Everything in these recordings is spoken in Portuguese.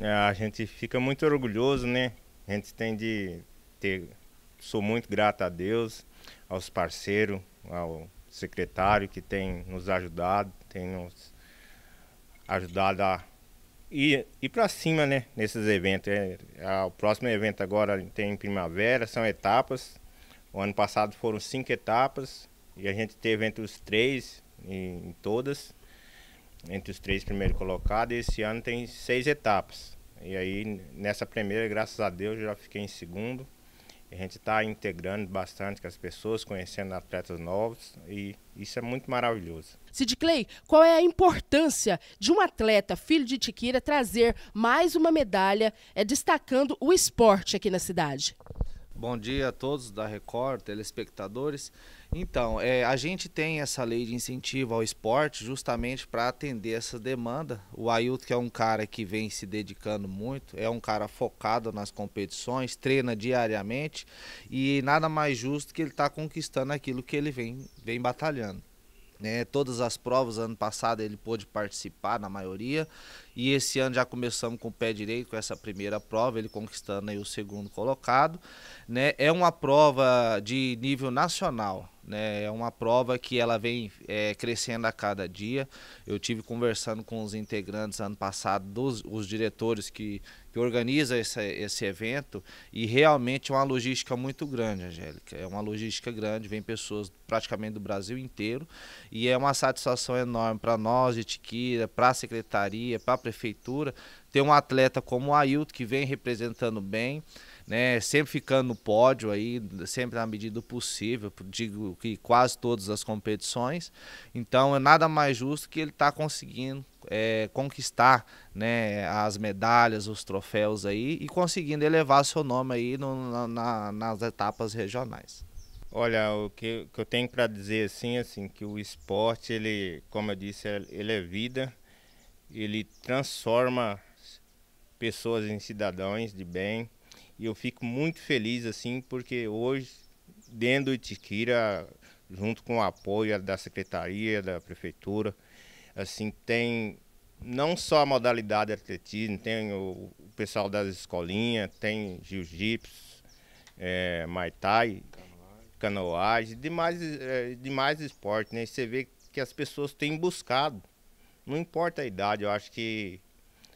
É, a gente fica muito orgulhoso, né? A gente tem de ter. Sou muito grato a Deus, aos parceiros, ao secretário que tem nos ajudado, tem nos ajudado a ir, ir para cima, né? Nesses eventos. É, é, o próximo evento agora tem em primavera, são etapas. O ano passado foram cinco etapas e a gente teve entre os três em, em todas entre os três primeiros colocados. E esse ano tem seis etapas. E aí, nessa primeira, graças a Deus, já fiquei em segundo. A gente está integrando bastante com as pessoas, conhecendo atletas novos e isso é muito maravilhoso. Sid Clay, qual é a importância de um atleta filho de Tiquira trazer mais uma medalha, é, destacando o esporte aqui na cidade? Bom dia a todos da Record, telespectadores. Então, é, a gente tem essa lei de incentivo ao esporte justamente para atender essa demanda. O Ailton, que é um cara que vem se dedicando muito, é um cara focado nas competições, treina diariamente e nada mais justo que ele está conquistando aquilo que ele vem, vem batalhando. Né, todas as provas, ano passado ele pôde participar na maioria. E esse ano já começamos com o pé direito, com essa primeira prova, ele conquistando aí o segundo colocado. Né? É uma prova de nível nacional. Né? É uma prova que ela vem é, crescendo a cada dia. Eu tive conversando com os integrantes ano passado, dos, os diretores que, que organizam esse, esse evento, e realmente é uma logística muito grande, Angélica. É uma logística grande, vem pessoas praticamente do Brasil inteiro, e é uma satisfação enorme para nós de Tiquira, para a secretaria, para a prefeitura, ter um atleta como o Ailton, que vem representando bem né? Sempre ficando no pódio aí, sempre na medida do possível, digo que quase todas as competições. Então é nada mais justo que ele está conseguindo é, conquistar né, as medalhas, os troféus aí e conseguindo elevar seu nome aí no, na, nas etapas regionais. Olha, o que, que eu tenho para dizer assim, é assim, que o esporte, ele, como eu disse, ele é vida, ele transforma pessoas em cidadãos de bem, e eu fico muito feliz assim, porque hoje, dentro do Itiquira, junto com o apoio da secretaria, da prefeitura, assim, tem não só a modalidade de atletismo, tem o, o pessoal das escolinhas, tem jiu-jitsu, é, maitai, canoagem, demais, é, demais esportes, né? E você vê que as pessoas têm buscado, não importa a idade, eu acho que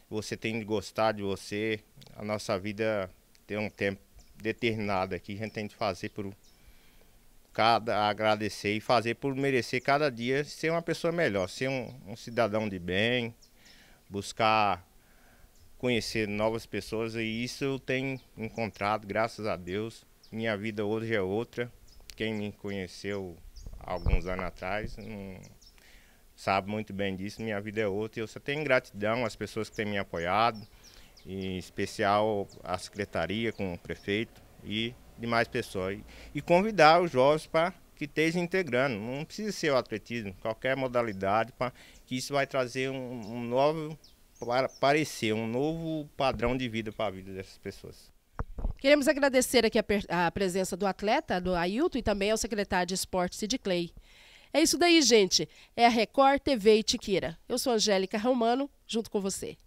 você tem de gostar de você, a nossa vida tem um tempo determinado aqui, a gente tem que fazer por cada agradecer e fazer por merecer cada dia ser uma pessoa melhor, ser um, um cidadão de bem, buscar conhecer novas pessoas e isso eu tenho encontrado, graças a Deus. Minha vida hoje é outra. Quem me conheceu alguns anos atrás não sabe muito bem disso. Minha vida é outra. Eu só tenho gratidão às pessoas que têm me apoiado, em especial a secretaria com o prefeito e demais pessoas. E convidar os jovens para que estejam integrando. Não precisa ser o atletismo, qualquer modalidade, pra, que isso vai trazer um, um novo para parecer, um novo padrão de vida para a vida dessas pessoas. Queremos agradecer aqui a, a, presença do atleta, do Ailton, e também ao secretário de esportes Sid Clay. É isso daí, gente. É a Record TV Itiquira. Eu sou Angélica Romano, junto com você.